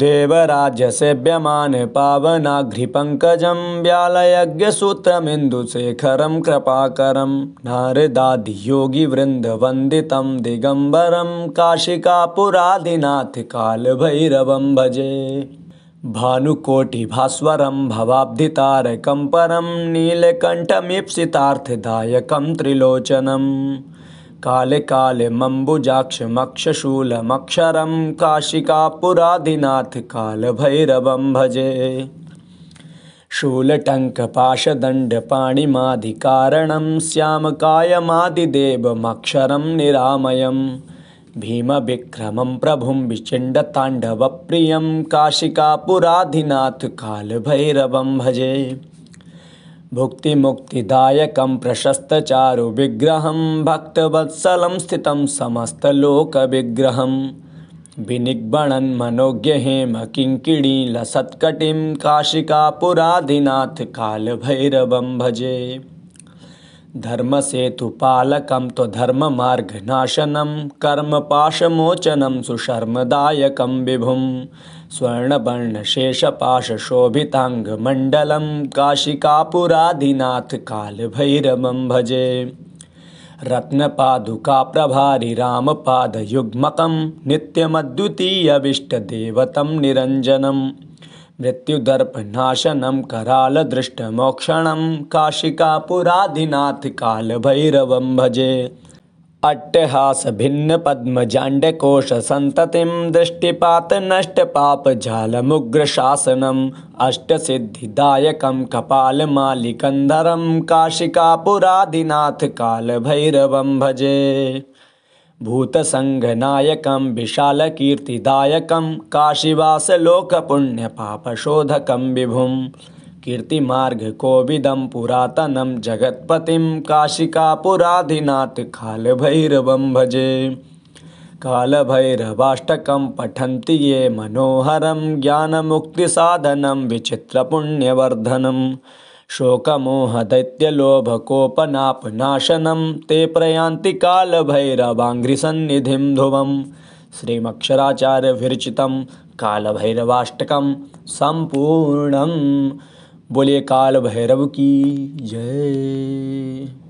पावनाघ्रिपङ्कजं व्यालयज्ञसूत्रमिन्दुशेखरं कृपाकरं नारिदादियोगिवृन्दवन्दितं दिगम्बरं काशिकापुराधिनाथकालभैरवं भजे भानुकोटिभास्वरं भवाब्धितारकं परं नीलकण्ठमीप्सितार्थदायकं त्रिलोचनम् कालकालमम्बुजाक्षमक्षशूलमक्षरं काशिकापुराधिनाथ कालभैरवं भजे शूलटङ्कपाशदण्डपाणिमाधिकारणं श्यामकायमादिदेवमक्षरं निरामयं भीमविक्रमं प्रभुं विचिण्डताण्डवप्रियं काशिकापुराधिनाथ कालभैरवं भजे भुक्तिमुक्तिदायकं प्रशस्तचारुविग्रहं भक्तवत्सलं स्थितं समस्तलोकविग्रहं विनिग्बणन्मनोज्ञहेमकिङ्किणीलसत्कटिं काशिकापुराधिनाथकालभैरवं भजे धर्मसेतुपालकं त्वधर्ममार्गनाशनं कर्मपाशमोचनं सुशर्मदायकं विभुं स्वर्णवर्णशेषपाशशोभिताङ्गमण्डलं काशिकापुराधिनाथकालभैरवं भजे रत्नपादुकाप्रभारि रामपादयुग्मकं नित्यमद्वितीयविष्टदेवतं निरञ्जनम् मृत्युदर्पनाशनं करालदृष्टमोक्षणं काशिकापुराधिनाथकालभैरवं भजे अट्टहासभिन्नपद्मजाण्डकोषसन्ततिं दृष्टिपातनष्टपापजालमुग्रशासनम् अष्टसिद्धिदायकं कपालमालिकन्दरं काशिकापुराधिनाथकालभैरवं भजे भूतसङ्घनायकं विशालकीर्तिदायकं काशीवासलोकपुण्यपापशोधकं विभुं कीर्तिमार्गकोविदं पुरातनं जगत्पतिं काशिका कालभैरवं भजे कालभैरवाष्टकं पठन्ति ये मनोहरं ज्ञानमुक्तिसाधनं विचित्रपुण्यवर्धनम् शोकमोहदैत्यलोभकोपनापनाशनं ते प्रयान्ति कालभैरवाङ्घ्रिसन्निधिं ध्रुवं श्रीमक्षराचार्यविरचितं कालभैरवाष्टकं सम्पूर्णं बोलिए काल की जय